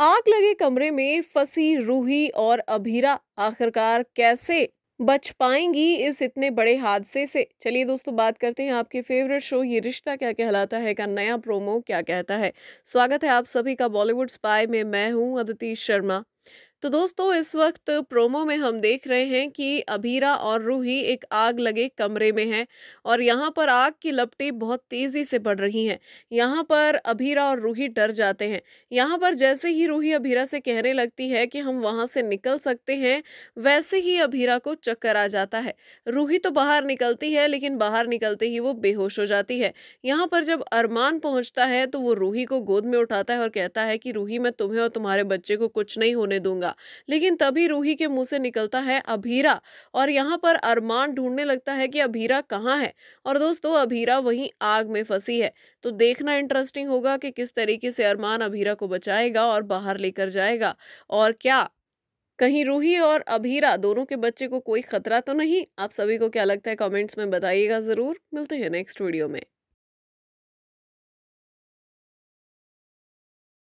आग लगे कमरे में फंसी रूही और अभीरा आखिरकार कैसे बच पाएंगी इस इतने बड़े हादसे से चलिए दोस्तों बात करते हैं आपके फेवरेट शो ये रिश्ता क्या कहलाता है का नया प्रोमो क्या कहता है स्वागत है आप सभी का बॉलीवुड स्पाई में मैं हूं अदिति शर्मा तो दोस्तों इस वक्त प्रोमो में हम देख रहे हैं कि अभीरा और रूही एक आग लगे कमरे में हैं और यहाँ पर आग की लपटें बहुत तेज़ी से बढ़ रही हैं यहाँ पर अभीरा और रूही डर जाते हैं यहाँ पर जैसे ही रूही अभीरा से कहने लगती है कि हम वहाँ से निकल सकते हैं वैसे ही अभीरा को चक्कर आ जाता है रूही तो बाहर निकलती है लेकिन बाहर निकलते ही वो बेहोश हो जाती है यहाँ पर जब अरमान पहुँचता है तो वो रूही को गोद में उठाता है और कहता है कि रूही मैं तुम्हें और तुम्हारे बच्चे को कुछ नहीं होने दूंगा लगा लेकिन तभी रूही के मुंह से निकलता है अभीरा और यहाँ पर अरमान ढूंढने लगता है कि अभीरा कहाँ है और दोस्तों अभीरा वहीं आग में फंसी है तो देखना इंटरेस्टिंग होगा कि किस तरीके से अरमान अभीरा को बचाएगा और बाहर लेकर जाएगा और क्या कहीं रूही और अभीरा दोनों के बच्चे को कोई खतरा तो नहीं आप सभी को क्या लगता है कमेंट्स में बताइएगा ज़रूर मिलते हैं नेक्स्ट वीडियो में